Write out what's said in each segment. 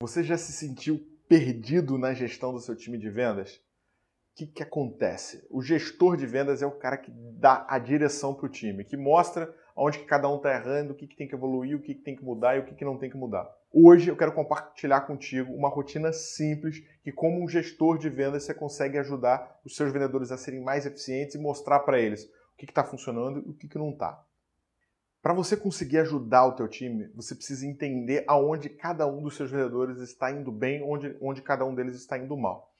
Você já se sentiu perdido na gestão do seu time de vendas? O que, que acontece? O gestor de vendas é o cara que dá a direção para o time, que mostra onde que cada um está errando, o que, que tem que evoluir, o que, que tem que mudar e o que, que não tem que mudar. Hoje eu quero compartilhar contigo uma rotina simples que, como um gestor de vendas, você consegue ajudar os seus vendedores a serem mais eficientes e mostrar para eles o que está funcionando e o que não está. Para você conseguir ajudar o teu time, você precisa entender aonde cada um dos seus vendedores está indo bem, onde, onde cada um deles está indo mal.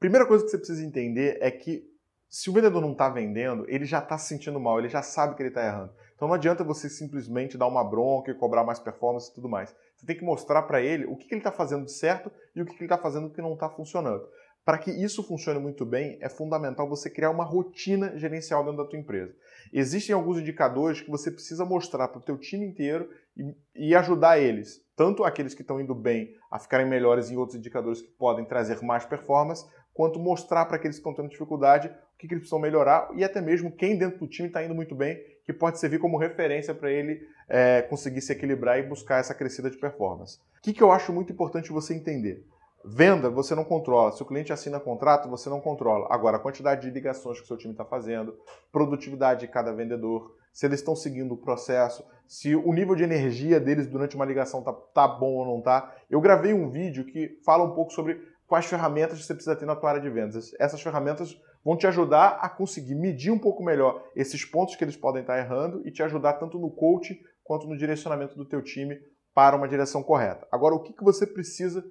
Primeira coisa que você precisa entender é que se o vendedor não está vendendo, ele já está se sentindo mal, ele já sabe que ele está errando. Então não adianta você simplesmente dar uma bronca e cobrar mais performance e tudo mais. Você tem que mostrar para ele o que, que ele está fazendo de certo e o que, que ele está fazendo que não está funcionando. Para que isso funcione muito bem, é fundamental você criar uma rotina gerencial dentro da tua empresa. Existem alguns indicadores que você precisa mostrar para o teu time inteiro e, e ajudar eles, tanto aqueles que estão indo bem a ficarem melhores em outros indicadores que podem trazer mais performance, quanto mostrar para aqueles que estão tendo dificuldade o que, que, eles precisam melhorar e até mesmo quem dentro do time está indo muito bem, que pode servir como referência para ele é, conseguir se equilibrar e buscar essa crescida de performance. O que, que eu acho muito importante você entender? Venda, você não controla. Se o cliente assina contrato, você não controla. Agora, a quantidade de ligações que o seu time está fazendo, produtividade de cada vendedor, se eles estão seguindo o processo, se o nível de energia deles durante uma ligação tá, tá bom ou não tá. Eu gravei um vídeo que fala um pouco sobre quais ferramentas você precisa ter na tua área de vendas. Essas ferramentas vão te ajudar a conseguir medir um pouco melhor esses pontos que eles podem estar tá errando e te ajudar tanto no coach quanto no direcionamento do teu time para uma direção correta. Agora, o que, que você precisa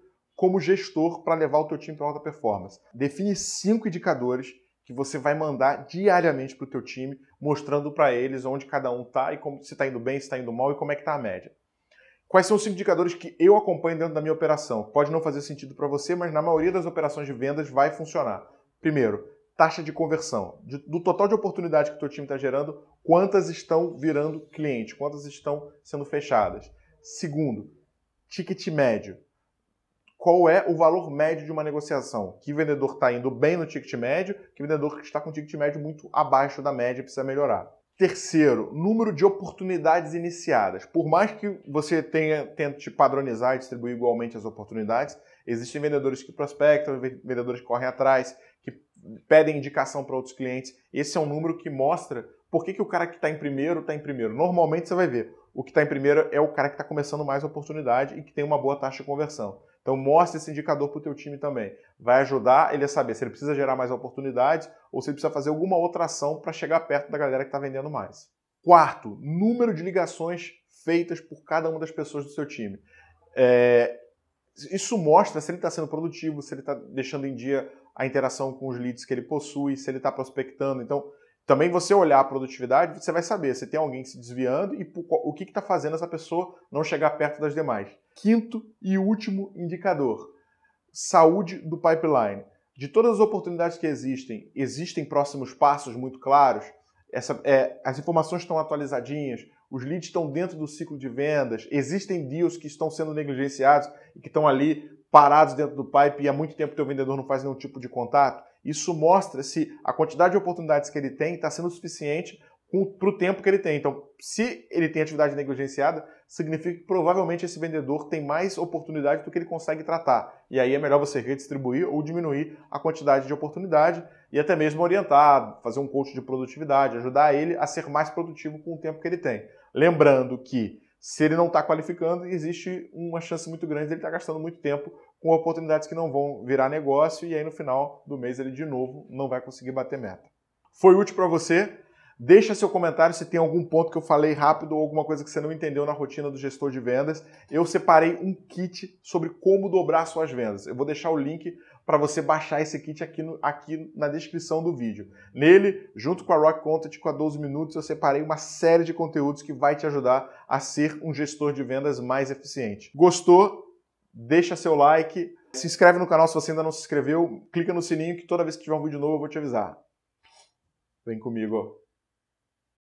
como gestor para levar o teu time para alta performance. Define cinco indicadores que você vai mandar diariamente para o teu time, mostrando para eles onde cada um está e como se está indo bem, se está indo mal e como é que está a média. Quais são os cinco indicadores que eu acompanho dentro da minha operação? Pode não fazer sentido para você, mas na maioria das operações de vendas vai funcionar. Primeiro, taxa de conversão. De, do total de oportunidade que o teu time está gerando, quantas estão virando cliente, quantas estão sendo fechadas. Segundo, ticket médio qual é o valor médio de uma negociação. Que vendedor está indo bem no ticket médio, que vendedor que está com ticket médio muito abaixo da média e precisa melhorar. Terceiro, número de oportunidades iniciadas. Por mais que você tenha, tente padronizar e distribuir igualmente as oportunidades, existem vendedores que prospectam, vendedores que correm atrás, que pedem indicação para outros clientes. Esse é um número que mostra por que, que o cara que está em primeiro está em primeiro. Normalmente você vai ver, o que está em primeiro é o cara que está começando mais oportunidade e que tem uma boa taxa de conversão. Então mostre esse indicador para o teu time também. Vai ajudar ele a saber se ele precisa gerar mais oportunidades ou se ele precisa fazer alguma outra ação para chegar perto da galera que está vendendo mais. Quarto, número de ligações feitas por cada uma das pessoas do seu time. É, isso mostra se ele está sendo produtivo, se ele está deixando em dia a interação com os leads que ele possui, se ele está prospectando. Então, também você olhar a produtividade, você vai saber se tem alguém se desviando e o que está fazendo essa pessoa não chegar perto das demais. Quinto e último indicador: saúde do pipeline. De todas as oportunidades que existem, existem próximos passos muito claros. Essa, é, as informações estão atualizadinhas, os leads estão dentro do ciclo de vendas, existem deals que estão sendo negligenciados e que estão ali parados dentro do pipe e há muito tempo o vendedor não faz nenhum tipo de contato. Isso mostra se a quantidade de oportunidades que ele tem está sendo suficiente para o tempo que ele tem. Então, se ele tem atividade negligenciada, significa que provavelmente esse vendedor tem mais oportunidade do que ele consegue tratar. E aí é melhor você redistribuir ou diminuir a quantidade de oportunidade e até mesmo orientar, fazer um coach de produtividade, ajudar ele a ser mais produtivo com o tempo que ele tem. Lembrando que se ele não está qualificando, existe uma chance muito grande de ele estar tá gastando muito tempo com oportunidades que não vão virar negócio e aí no final do mês ele de novo não vai conseguir bater meta. Foi útil para você? Deixa seu comentário se tem algum ponto que eu falei rápido ou alguma coisa que você não entendeu na rotina do gestor de vendas. Eu separei um kit sobre como dobrar suas vendas. Eu vou deixar o link para você baixar esse kit aqui, no, aqui na descrição do vídeo. Nele, junto com a Rock Content, com a 12 Minutos, eu separei uma série de conteúdos que vai te ajudar a ser um gestor de vendas mais eficiente. Gostou? deixa seu like, se inscreve no canal se você ainda não se inscreveu, clica no sininho que toda vez que tiver um vídeo novo eu vou te avisar. Vem comigo.